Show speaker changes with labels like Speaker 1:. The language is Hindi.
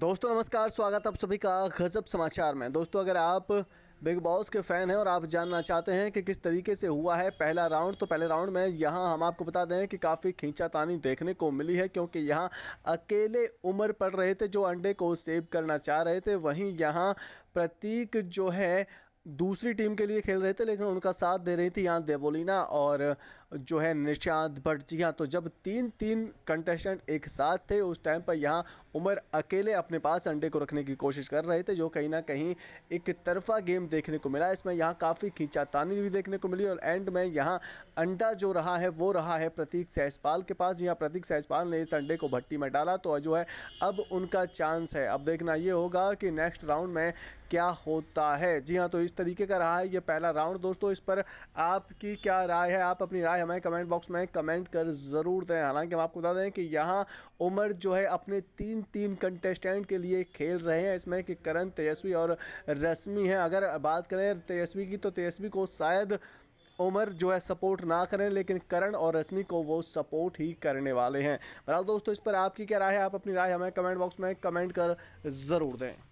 Speaker 1: दोस्तों नमस्कार स्वागत आप सभी का गजब समाचार में दोस्तों अगर आप बिग बॉस के फ़ैन हैं और आप जानना चाहते हैं कि किस तरीके से हुआ है पहला राउंड तो पहले राउंड में यहाँ हम आपको बता दें कि काफ़ी खींचातानी देखने को मिली है क्योंकि यहाँ अकेले उमर पड़ रहे थे जो अंडे को सेव करना चाह रहे थे वहीं यहाँ प्रतीक जो है दूसरी टीम के लिए खेल रहे थे लेकिन उनका साथ दे रही थी यहाँ देबोलिना और जो है निशांत भट्ट जी हाँ तो जब तीन तीन कंटेस्टेंट एक साथ थे उस टाइम पर यहाँ उमर अकेले अपने पास अंडे को रखने की कोशिश कर रहे थे जो कहीं ना कहीं एक तरफा गेम देखने को मिला इसमें यहाँ काफ़ी खींचातानी भी देखने को मिली और एंड में यहाँ अंडा जो रहा है वो रहा है प्रतीक सहजपाल के पास यहाँ प्रतीक सहजपाल ने इस अंडे को भट्टी में डाला तो जो है अब उनका चांस है अब देखना ये होगा कि नेक्स्ट राउंड में क्या होता है जी हाँ तो इस तरीके का रहा है ये पहला राउंड दोस्तों इस पर आपकी क्या राय है आप अपनी राय हमें कमेंट बॉक्स में कमेंट कर ज़रूर दें हालांकि हम आपको बता दें कि यहाँ उमर जो है अपने तीन तीन कंटेस्टेंट के लिए खेल रहे हैं इसमें कि करण तेजस्वी और रश्मि हैं अगर बात करें तेजस्वी की तो तेजस्वी को शायद उमर जो है सपोर्ट ना करें लेकिन करण और रश्मि को वो सपोर्ट ही करने वाले हैं बहरहाल दोस्तों इस पर आपकी क्या राय है आप अपनी राय हमें कमेंट बॉक्स में कमेंट कर ज़रूर दें